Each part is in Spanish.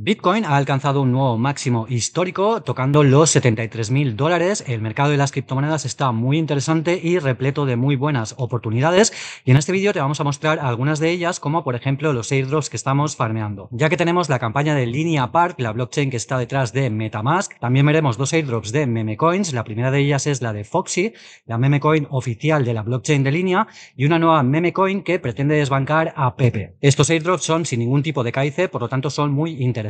Bitcoin ha alcanzado un nuevo máximo histórico, tocando los 73.000 dólares. El mercado de las criptomonedas está muy interesante y repleto de muy buenas oportunidades. Y en este vídeo te vamos a mostrar algunas de ellas, como por ejemplo los airdrops que estamos farmeando. Ya que tenemos la campaña de Linea Park, la blockchain que está detrás de MetaMask, también veremos dos airdrops de memecoins. La primera de ellas es la de Foxy, la memecoin oficial de la blockchain de Linea, y una nueva memecoin que pretende desbancar a Pepe. Estos airdrops son sin ningún tipo de caice, por lo tanto son muy interesantes.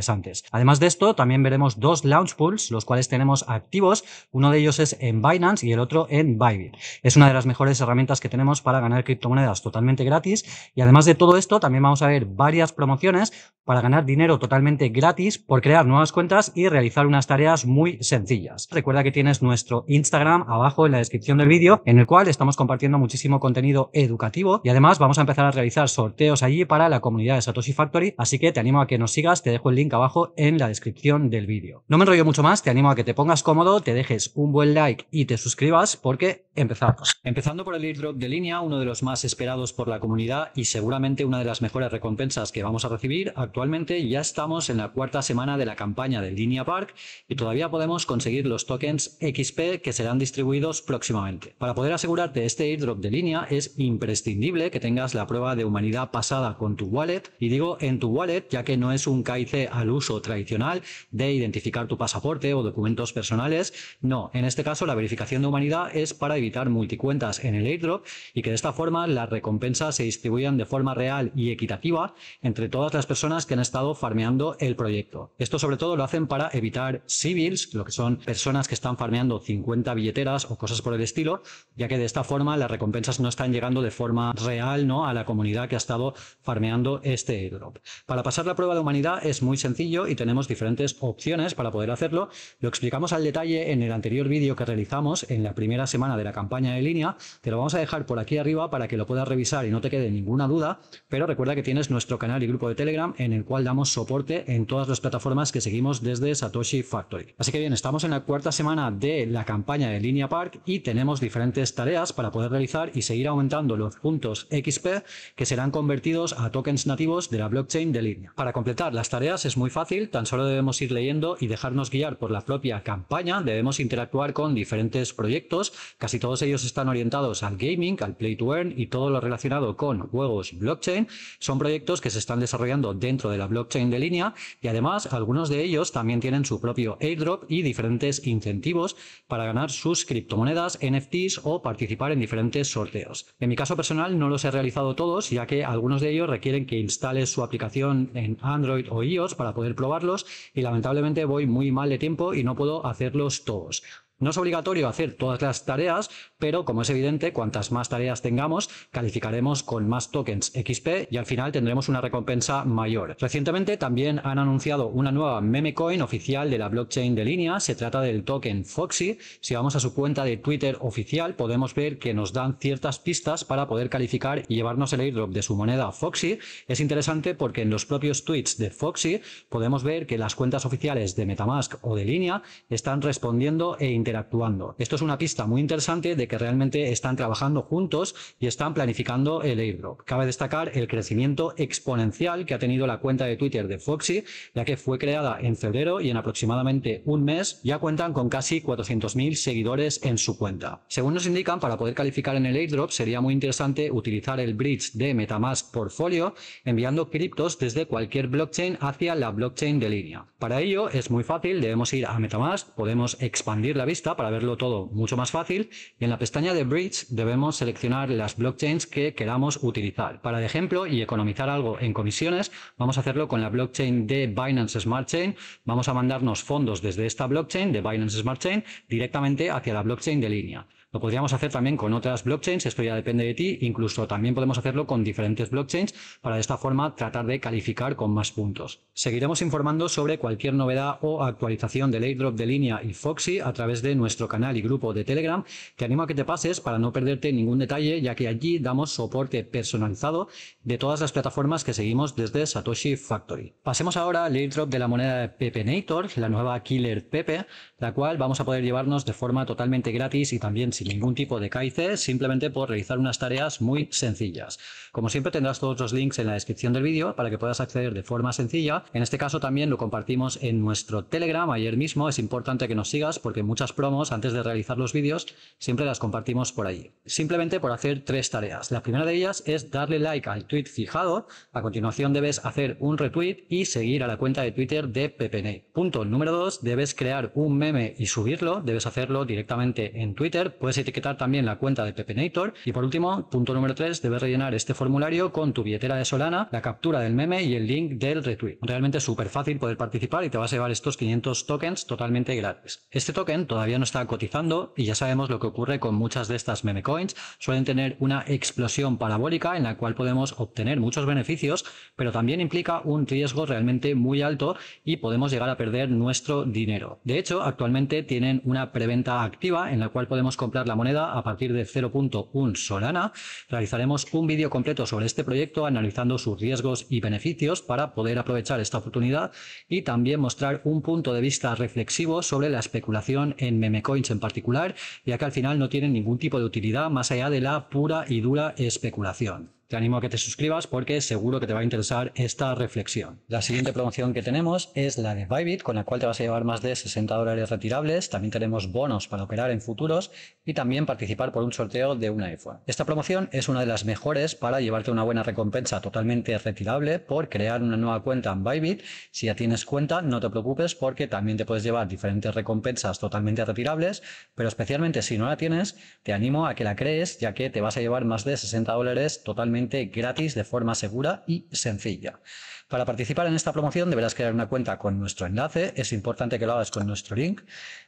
Además de esto, también veremos dos launch pools, los cuales tenemos activos. Uno de ellos es en Binance y el otro en Bybit. Es una de las mejores herramientas que tenemos para ganar criptomonedas totalmente gratis. Y además de todo esto, también vamos a ver varias promociones para ganar dinero totalmente gratis por crear nuevas cuentas y realizar unas tareas muy sencillas. Recuerda que tienes nuestro Instagram abajo en la descripción del vídeo, en el cual estamos compartiendo muchísimo contenido educativo y además vamos a empezar a realizar sorteos allí para la comunidad de Satoshi Factory, así que te animo a que nos sigas, te dejo el link abajo en la descripción del vídeo. No me enrollo mucho más, te animo a que te pongas cómodo, te dejes un buen like y te suscribas porque Empezamos. Empezando por el airdrop de línea, uno de los más esperados por la comunidad y seguramente una de las mejores recompensas que vamos a recibir. Actualmente ya estamos en la cuarta semana de la campaña de Línea Park y todavía podemos conseguir los tokens XP que serán distribuidos próximamente. Para poder asegurarte este airdrop de línea es imprescindible que tengas la prueba de humanidad pasada con tu wallet y digo en tu wallet ya que no es un KIC al uso tradicional de identificar tu pasaporte o documentos personales. No, en este caso la verificación de humanidad es para evitar multicuentas en el airdrop y que de esta forma las recompensas se distribuyan de forma real y equitativa entre todas las personas que han estado farmeando el proyecto. Esto sobre todo lo hacen para evitar civils, lo que son personas que están farmeando 50 billeteras o cosas por el estilo, ya que de esta forma las recompensas no están llegando de forma real ¿no? a la comunidad que ha estado farmeando este airdrop. Para pasar la prueba de humanidad es muy sencillo y tenemos diferentes opciones para poder hacerlo. Lo explicamos al detalle en el anterior vídeo que realizamos en la primera semana de la campaña de línea. Te lo vamos a dejar por aquí arriba para que lo puedas revisar y no te quede ninguna duda, pero recuerda que tienes nuestro canal y grupo de Telegram en el cual damos soporte en todas las plataformas que seguimos desde Satoshi Factory. Así que bien, estamos en la cuarta semana de la campaña de línea Park y tenemos diferentes tareas para poder realizar y seguir aumentando los puntos XP que serán convertidos a tokens nativos de la blockchain de línea. Para completar las tareas es muy fácil, tan solo debemos ir leyendo y dejarnos guiar por la propia campaña, debemos interactuar con diferentes proyectos, casi todos ellos están orientados al gaming, al play to earn y todo lo relacionado con juegos blockchain. Son proyectos que se están desarrollando dentro de la blockchain de línea y además algunos de ellos también tienen su propio airdrop y diferentes incentivos para ganar sus criptomonedas, NFTs o participar en diferentes sorteos. En mi caso personal no los he realizado todos ya que algunos de ellos requieren que instales su aplicación en Android o iOS para poder probarlos y lamentablemente voy muy mal de tiempo y no puedo hacerlos todos. No es obligatorio hacer todas las tareas, pero como es evidente, cuantas más tareas tengamos, calificaremos con más tokens XP y al final tendremos una recompensa mayor. Recientemente también han anunciado una nueva meme coin oficial de la blockchain de línea, se trata del token Foxy. Si vamos a su cuenta de Twitter oficial podemos ver que nos dan ciertas pistas para poder calificar y llevarnos el airdrop de su moneda Foxy. Es interesante porque en los propios tweets de Foxy podemos ver que las cuentas oficiales de Metamask o de línea están respondiendo e actuando Esto es una pista muy interesante de que realmente están trabajando juntos y están planificando el airdrop. Cabe destacar el crecimiento exponencial que ha tenido la cuenta de Twitter de Foxy, ya que fue creada en febrero y en aproximadamente un mes ya cuentan con casi 400.000 seguidores en su cuenta. Según nos indican, para poder calificar en el airdrop sería muy interesante utilizar el bridge de Metamask Portfolio enviando criptos desde cualquier blockchain hacia la blockchain de línea. Para ello es muy fácil, debemos ir a Metamask, podemos expandir la vista para verlo todo mucho más fácil y en la pestaña de Bridge debemos seleccionar las blockchains que queramos utilizar. Para de ejemplo y economizar algo en comisiones, vamos a hacerlo con la blockchain de Binance Smart Chain. Vamos a mandarnos fondos desde esta blockchain de Binance Smart Chain directamente hacia la blockchain de línea. Lo podríamos hacer también con otras blockchains, esto ya depende de ti, incluso también podemos hacerlo con diferentes blockchains para de esta forma tratar de calificar con más puntos. Seguiremos informando sobre cualquier novedad o actualización del airdrop de línea y Foxy a través de nuestro canal y grupo de Telegram. Te animo a que te pases para no perderte ningún detalle, ya que allí damos soporte personalizado de todas las plataformas que seguimos desde Satoshi Factory. Pasemos ahora al airdrop de la moneda de Pepe Nator, la nueva Killer Pepe, la cual vamos a poder llevarnos de forma totalmente gratis y también sin ningún tipo de caice, simplemente por realizar unas tareas muy sencillas. Como siempre tendrás todos los links en la descripción del vídeo para que puedas acceder de forma sencilla. En este caso también lo compartimos en nuestro Telegram ayer mismo. Es importante que nos sigas porque muchas promos antes de realizar los vídeos siempre las compartimos por ahí. Simplemente por hacer tres tareas. La primera de ellas es darle like al tweet fijado. A continuación debes hacer un retweet y seguir a la cuenta de Twitter de PPN. Punto número dos, debes crear un meme y subirlo. Debes hacerlo directamente en Twitter etiquetar también la cuenta de pepe Pepenator. Y por último, punto número 3, debes rellenar este formulario con tu billetera de Solana, la captura del meme y el link del retweet. Realmente es súper fácil poder participar y te vas a llevar estos 500 tokens totalmente gratis. Este token todavía no está cotizando y ya sabemos lo que ocurre con muchas de estas meme coins. Suelen tener una explosión parabólica en la cual podemos obtener muchos beneficios, pero también implica un riesgo realmente muy alto y podemos llegar a perder nuestro dinero. De hecho, actualmente tienen una preventa activa en la cual podemos comprar la moneda a partir de 0.1 Solana. Realizaremos un vídeo completo sobre este proyecto analizando sus riesgos y beneficios para poder aprovechar esta oportunidad y también mostrar un punto de vista reflexivo sobre la especulación en memecoins en particular, ya que al final no tienen ningún tipo de utilidad más allá de la pura y dura especulación te animo a que te suscribas porque seguro que te va a interesar esta reflexión. La siguiente promoción que tenemos es la de Bybit, con la cual te vas a llevar más de 60 dólares retirables. También tenemos bonos para operar en futuros y también participar por un sorteo de una iPhone. Esta promoción es una de las mejores para llevarte una buena recompensa totalmente retirable por crear una nueva cuenta en Bybit. Si ya tienes cuenta, no te preocupes porque también te puedes llevar diferentes recompensas totalmente retirables, pero especialmente si no la tienes, te animo a que la crees ya que te vas a llevar más de 60 dólares totalmente gratis, de forma segura y sencilla. Para participar en esta promoción deberás crear una cuenta con nuestro enlace, es importante que lo hagas con nuestro link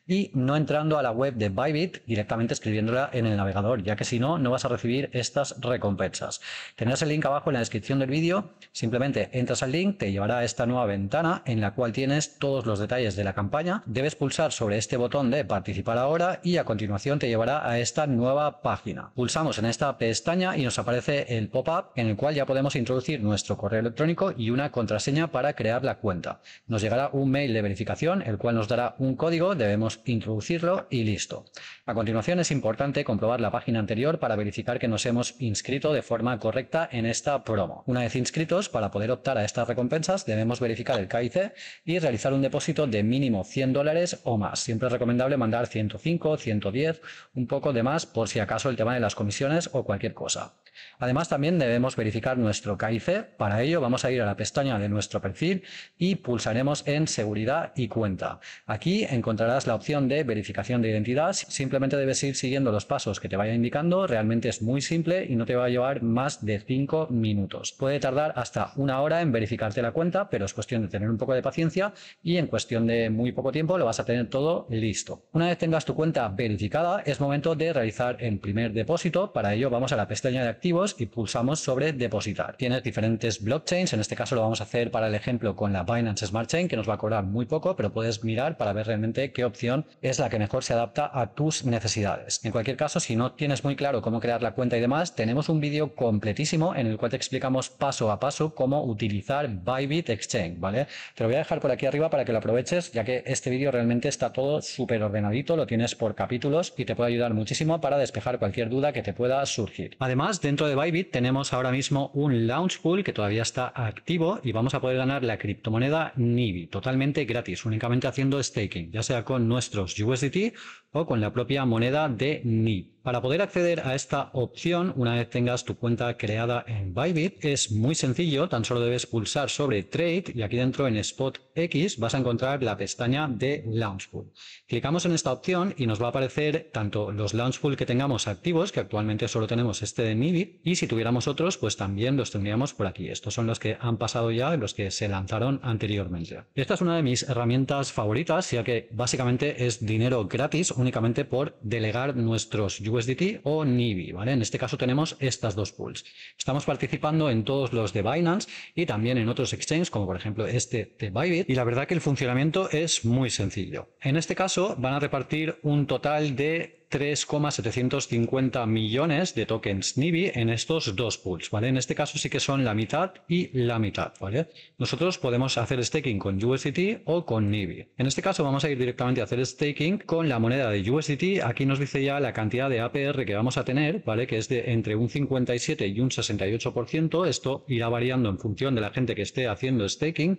y no entrando a la web de Bybit directamente escribiéndola en el navegador, ya que si no, no vas a recibir estas recompensas. Tendrás el link abajo en la descripción del vídeo, simplemente entras al link, te llevará a esta nueva ventana en la cual tienes todos los detalles de la campaña. Debes pulsar sobre este botón de participar ahora y a continuación te llevará a esta nueva página. Pulsamos en esta pestaña y nos aparece el pop-up en el cual ya podemos introducir nuestro correo electrónico y una contraseña para crear la cuenta. Nos llegará un mail de verificación, el cual nos dará un código, debemos introducirlo y listo. A continuación es importante comprobar la página anterior para verificar que nos hemos inscrito de forma correcta en esta promo. Una vez inscritos, para poder optar a estas recompensas, debemos verificar el KIC y realizar un depósito de mínimo 100 dólares o más. Siempre es recomendable mandar 105, 110, un poco de más por si acaso el tema de las comisiones o cualquier cosa. Además, también debemos verificar nuestro KIC. Para ello, vamos a ir a la pestaña de nuestro perfil y pulsaremos en Seguridad y Cuenta. Aquí encontrarás la opción de verificación de identidad. Simplemente debes ir siguiendo los pasos que te vaya indicando. Realmente es muy simple y no te va a llevar más de 5 minutos. Puede tardar hasta una hora en verificarte la cuenta, pero es cuestión de tener un poco de paciencia y en cuestión de muy poco tiempo lo vas a tener todo listo. Una vez tengas tu cuenta verificada, es momento de realizar el primer depósito. Para ello, vamos a la pestaña de activo y pulsamos sobre depositar. Tienes diferentes blockchains, en este caso lo vamos a hacer para el ejemplo con la Binance Smart Chain, que nos va a cobrar muy poco, pero puedes mirar para ver realmente qué opción es la que mejor se adapta a tus necesidades. En cualquier caso, si no tienes muy claro cómo crear la cuenta y demás, tenemos un vídeo completísimo en el cual te explicamos paso a paso cómo utilizar Bybit Exchange, ¿vale? Te lo voy a dejar por aquí arriba para que lo aproveches, ya que este vídeo realmente está todo súper ordenadito, lo tienes por capítulos y te puede ayudar muchísimo para despejar cualquier duda que te pueda surgir. Además, de dentro de Bybit tenemos ahora mismo un launch pool que todavía está activo y vamos a poder ganar la criptomoneda Nibi totalmente gratis, únicamente haciendo staking, ya sea con nuestros USDT o con la propia moneda de Nibi. Para poder acceder a esta opción, una vez tengas tu cuenta creada en Bybit, es muy sencillo, tan solo debes pulsar sobre Trade y aquí dentro en Spot X vas a encontrar la pestaña de Launch Pool. Clicamos en esta opción y nos va a aparecer tanto los Launch Pool que tengamos activos, que actualmente solo tenemos este de Nibi, y si tuviéramos otros, pues también los tendríamos por aquí. Estos son los que han pasado ya, los que se lanzaron anteriormente. Esta es una de mis herramientas favoritas, ya que básicamente es dinero gratis únicamente por delegar nuestros USDT o NIBI, ¿vale? En este caso tenemos estas dos pools. Estamos participando en todos los de Binance y también en otros exchanges, como por ejemplo este de Bybit, y la verdad que el funcionamiento es muy sencillo. En este caso van a repartir un total de 3,750 millones de tokens NIBI en estos dos pools, ¿vale? En este caso sí que son la mitad y la mitad, ¿vale? Nosotros podemos hacer staking con USDT o con NIBI. En este caso vamos a ir directamente a hacer staking con la moneda de USDT. Aquí nos dice ya la cantidad de APR que vamos a tener, ¿vale? Que es de entre un 57 y un 68%. Esto irá variando en función de la gente que esté haciendo staking,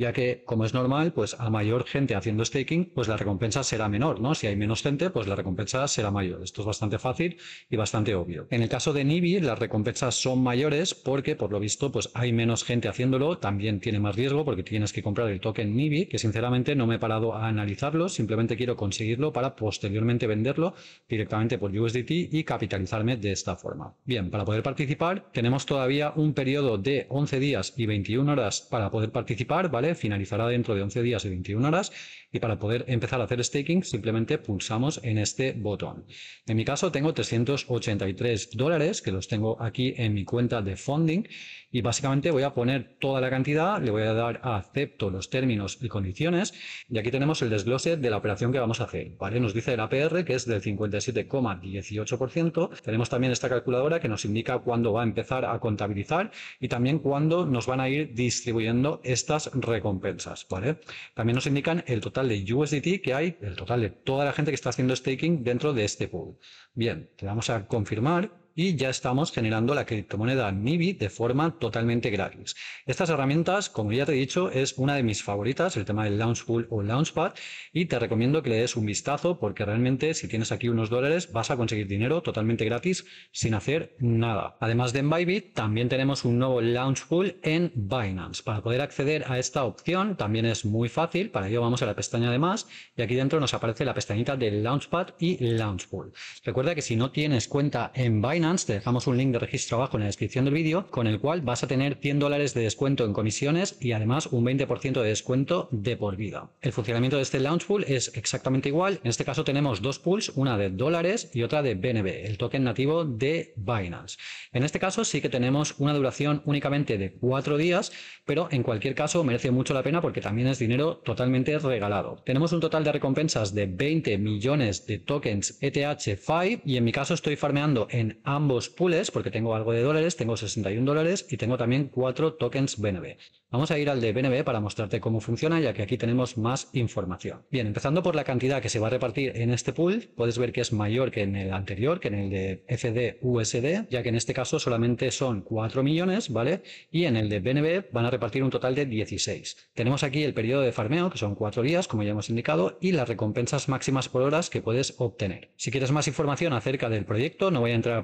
ya que, como es normal, pues a mayor gente haciendo staking, pues la recompensa será menor, ¿no? Si hay menos gente, pues la recompensa será mayor. Esto es bastante fácil y bastante obvio. En el caso de Nibi, las recompensas son mayores porque, por lo visto, pues hay menos gente haciéndolo, también tiene más riesgo porque tienes que comprar el token Nibi, que sinceramente no me he parado a analizarlo, simplemente quiero conseguirlo para posteriormente venderlo directamente por USDT y capitalizarme de esta forma. Bien, para poder participar, tenemos todavía un periodo de 11 días y 21 horas para poder participar, ¿vale? finalizará dentro de 11 días y 21 horas y para poder empezar a hacer staking simplemente pulsamos en este botón. En mi caso tengo 383 dólares que los tengo aquí en mi cuenta de funding y básicamente voy a poner toda la cantidad, le voy a dar a acepto los términos y condiciones y aquí tenemos el desglose de la operación que vamos a hacer. ¿vale? Nos dice el APR que es del 57,18%. Tenemos también esta calculadora que nos indica cuándo va a empezar a contabilizar y también cuándo nos van a ir distribuyendo estas recompensas, ¿vale? También nos indican el total de USDT que hay, el total de toda la gente que está haciendo staking dentro de este pool. Bien, le vamos a confirmar y ya estamos generando la criptomoneda MIBI de forma totalmente gratis. Estas herramientas, como ya te he dicho, es una de mis favoritas, el tema del Launchpool o Launchpad, y te recomiendo que le des un vistazo porque realmente si tienes aquí unos dólares vas a conseguir dinero totalmente gratis sin hacer nada. Además de en también tenemos un nuevo Launchpool en Binance. Para poder acceder a esta opción también es muy fácil, para ello vamos a la pestaña de más y aquí dentro nos aparece la pestañita de Launchpad y Launchpool. Recuerda que si no tienes cuenta en Binance, te dejamos un link de registro abajo en la descripción del vídeo, con el cual vas a tener 100 dólares de descuento en comisiones y además un 20% de descuento de por vida. El funcionamiento de este launch pool es exactamente igual. En este caso tenemos dos pools, una de dólares y otra de BNB, el token nativo de Binance. En este caso sí que tenemos una duración únicamente de cuatro días, pero en cualquier caso merece mucho la pena porque también es dinero totalmente regalado. Tenemos un total de recompensas de 20 millones de tokens ETH5 y en mi caso estoy farmeando en Amazon ambos pools, porque tengo algo de dólares, tengo 61 dólares y tengo también cuatro tokens BNB. Vamos a ir al de BNB para mostrarte cómo funciona, ya que aquí tenemos más información. Bien, empezando por la cantidad que se va a repartir en este pool, puedes ver que es mayor que en el anterior, que en el de FDUSD, ya que en este caso solamente son 4 millones, ¿vale? Y en el de BNB van a repartir un total de 16. Tenemos aquí el periodo de farmeo, que son cuatro días, como ya hemos indicado, y las recompensas máximas por horas que puedes obtener. Si quieres más información acerca del proyecto, no voy a entrar a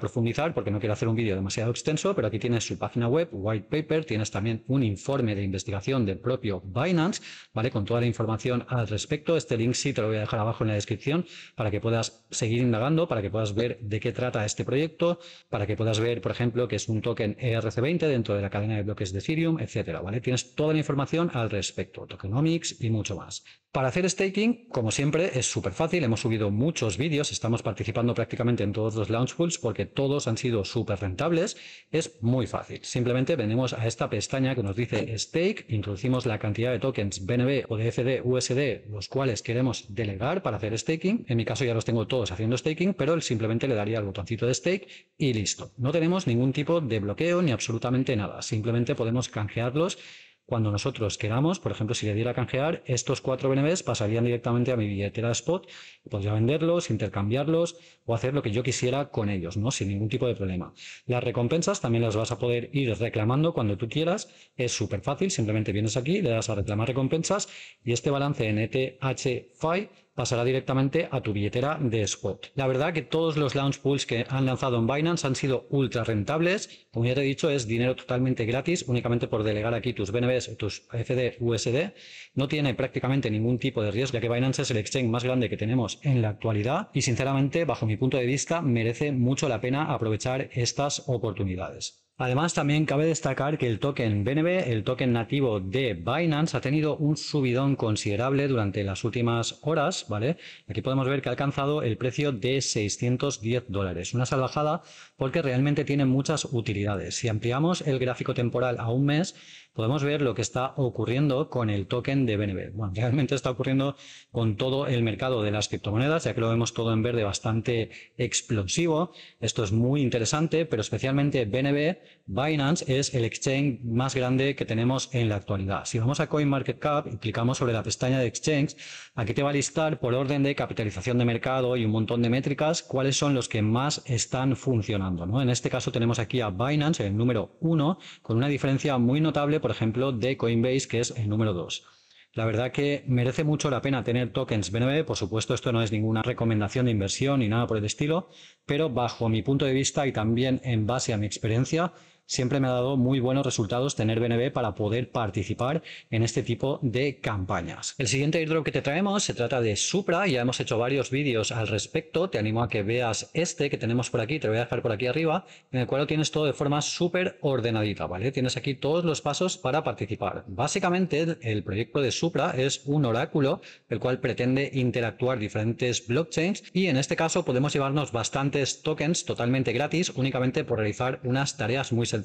porque no quiero hacer un vídeo demasiado extenso, pero aquí tienes su página web, white paper, tienes también un informe de investigación del propio Binance, ¿vale? Con toda la información al respecto. Este link sí te lo voy a dejar abajo en la descripción para que puedas seguir indagando, para que puedas ver de qué trata este proyecto, para que puedas ver, por ejemplo, que es un token ERC20 dentro de la cadena de bloques de Ethereum, etcétera, ¿vale? Tienes toda la información al respecto, tokenomics y mucho más. Para hacer staking, como siempre, es súper fácil. Hemos subido muchos vídeos, estamos participando prácticamente en todos los launch pools porque todo todos han sido súper rentables, es muy fácil. Simplemente venimos a esta pestaña que nos dice stake, introducimos la cantidad de tokens BNB o DFD USD, los cuales queremos delegar para hacer staking. En mi caso ya los tengo todos haciendo staking, pero él simplemente le daría el botoncito de stake y listo. No tenemos ningún tipo de bloqueo ni absolutamente nada. Simplemente podemos canjearlos cuando nosotros queramos, por ejemplo, si le diera a canjear, estos cuatro BNBs pasarían directamente a mi billetera Spot, podría venderlos, intercambiarlos o hacer lo que yo quisiera con ellos, ¿no? Sin ningún tipo de problema. Las recompensas también las vas a poder ir reclamando cuando tú quieras. Es súper fácil, simplemente vienes aquí, le das a reclamar recompensas y este balance en eth pasará directamente a tu billetera de spot. La verdad que todos los launch pools que han lanzado en Binance han sido ultra rentables. Como ya te he dicho, es dinero totalmente gratis, únicamente por delegar aquí tus BNBs, tus FD USD. No tiene prácticamente ningún tipo de riesgo, ya que Binance es el exchange más grande que tenemos en la actualidad y sinceramente, bajo mi punto de vista, merece mucho la pena aprovechar estas oportunidades. Además, también cabe destacar que el token BNB, el token nativo de Binance, ha tenido un subidón considerable durante las últimas horas, ¿vale? Aquí podemos ver que ha alcanzado el precio de 610 dólares, una salvajada porque realmente tiene muchas utilidades. Si ampliamos el gráfico temporal a un mes, podemos ver lo que está ocurriendo con el token de BNB. Bueno, realmente está ocurriendo con todo el mercado de las criptomonedas, ya que lo vemos todo en verde bastante explosivo. Esto es muy interesante, pero especialmente BNB Binance es el exchange más grande que tenemos en la actualidad. Si vamos a CoinMarketCap y clicamos sobre la pestaña de exchange, aquí te va a listar por orden de capitalización de mercado y un montón de métricas cuáles son los que más están funcionando. En este caso tenemos aquí a Binance, el número 1, con una diferencia muy notable, por ejemplo, de Coinbase, que es el número 2. La verdad que merece mucho la pena tener tokens BNB, por supuesto esto no es ninguna recomendación de inversión ni nada por el estilo, pero bajo mi punto de vista y también en base a mi experiencia, siempre me ha dado muy buenos resultados tener BNB para poder participar en este tipo de campañas. El siguiente airdrop que te traemos se trata de Supra, ya hemos hecho varios vídeos al respecto, te animo a que veas este que tenemos por aquí, te lo voy a dejar por aquí arriba, en el cual lo tienes todo de forma súper ordenadita, ¿vale? Tienes aquí todos los pasos para participar. Básicamente el proyecto de Supra es un oráculo el cual pretende interactuar diferentes blockchains y en este caso podemos llevarnos bastantes tokens totalmente gratis únicamente por realizar unas tareas muy sencillas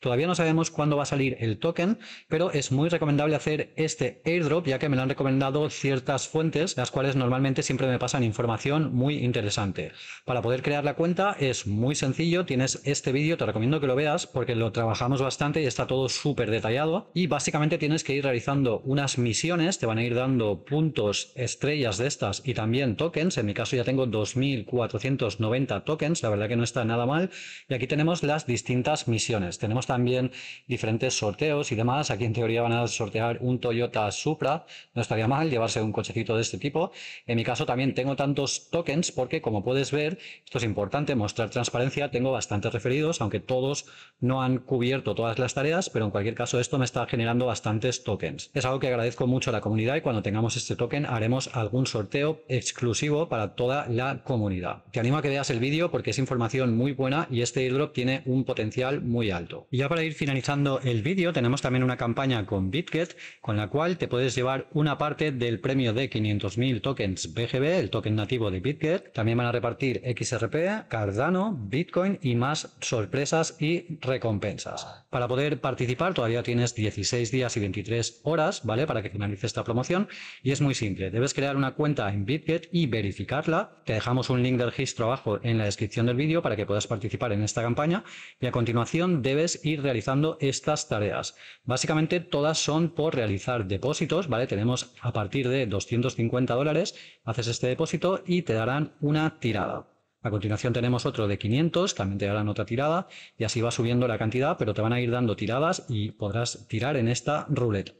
Todavía no sabemos cuándo va a salir el token, pero es muy recomendable hacer este airdrop, ya que me lo han recomendado ciertas fuentes, las cuales normalmente siempre me pasan información muy interesante. Para poder crear la cuenta es muy sencillo, tienes este vídeo, te recomiendo que lo veas porque lo trabajamos bastante y está todo súper detallado y básicamente tienes que ir realizando unas misiones, te van a ir dando puntos, estrellas de estas y también tokens, en mi caso ya tengo 2490 tokens, la verdad que no está nada mal y aquí tenemos las distintas misiones. Tenemos también diferentes sorteos y demás. Aquí en teoría van a sortear un Toyota Supra. No estaría mal llevarse un cochecito de este tipo. En mi caso también tengo tantos tokens porque como puedes ver, esto es importante, mostrar transparencia. Tengo bastantes referidos, aunque todos no han cubierto todas las tareas, pero en cualquier caso esto me está generando bastantes tokens. Es algo que agradezco mucho a la comunidad y cuando tengamos este token haremos algún sorteo exclusivo para toda la comunidad. Te animo a que veas el vídeo porque es información muy buena y este airdrop tiene un potencial muy alto. Y ya para ir finalizando el vídeo, tenemos también una campaña con BitGet, con la cual te puedes llevar una parte del premio de 500.000 tokens BGB, el token nativo de BitGet. También van a repartir XRP, Cardano, Bitcoin y más sorpresas y recompensas. Para poder participar todavía tienes 16 días y 23 horas, ¿vale? Para que finalice esta promoción. Y es muy simple. Debes crear una cuenta en BitGet y verificarla. Te dejamos un link de registro abajo en la descripción del vídeo para que puedas participar en esta campaña. Y a continuación debes ir realizando estas tareas. Básicamente todas son por realizar depósitos, ¿vale? Tenemos a partir de 250 dólares, haces este depósito y te darán una tirada. A continuación tenemos otro de 500, también te darán otra tirada y así va subiendo la cantidad, pero te van a ir dando tiradas y podrás tirar en esta ruleta.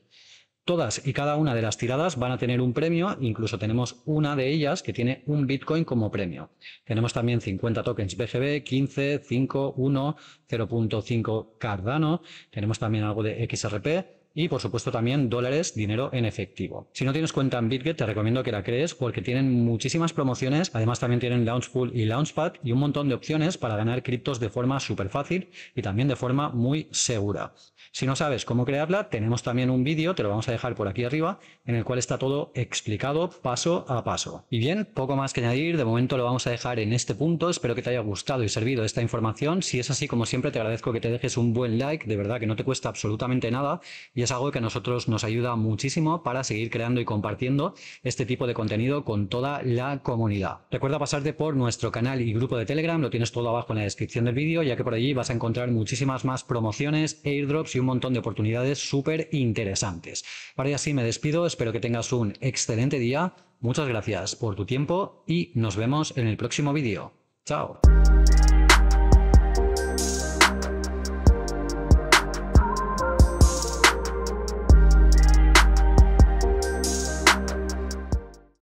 Todas y cada una de las tiradas van a tener un premio, incluso tenemos una de ellas que tiene un Bitcoin como premio. Tenemos también 50 tokens BGB, 15, 5, 1, 0.5 Cardano, tenemos también algo de XRP, y por supuesto también dólares, dinero en efectivo. Si no tienes cuenta en Bitget, te recomiendo que la crees porque tienen muchísimas promociones, además también tienen Launchpool y Launchpad y un montón de opciones para ganar criptos de forma súper fácil y también de forma muy segura. Si no sabes cómo crearla, tenemos también un vídeo, te lo vamos a dejar por aquí arriba, en el cual está todo explicado paso a paso. Y bien, poco más que añadir, de momento lo vamos a dejar en este punto, espero que te haya gustado y servido esta información, si es así como siempre te agradezco que te dejes un buen like, de verdad que no te cuesta absolutamente nada es algo que a nosotros nos ayuda muchísimo para seguir creando y compartiendo este tipo de contenido con toda la comunidad. Recuerda pasarte por nuestro canal y grupo de Telegram, lo tienes todo abajo en la descripción del vídeo, ya que por allí vas a encontrar muchísimas más promociones, airdrops y un montón de oportunidades súper interesantes. Para ya así me despido, espero que tengas un excelente día, muchas gracias por tu tiempo y nos vemos en el próximo vídeo. Chao.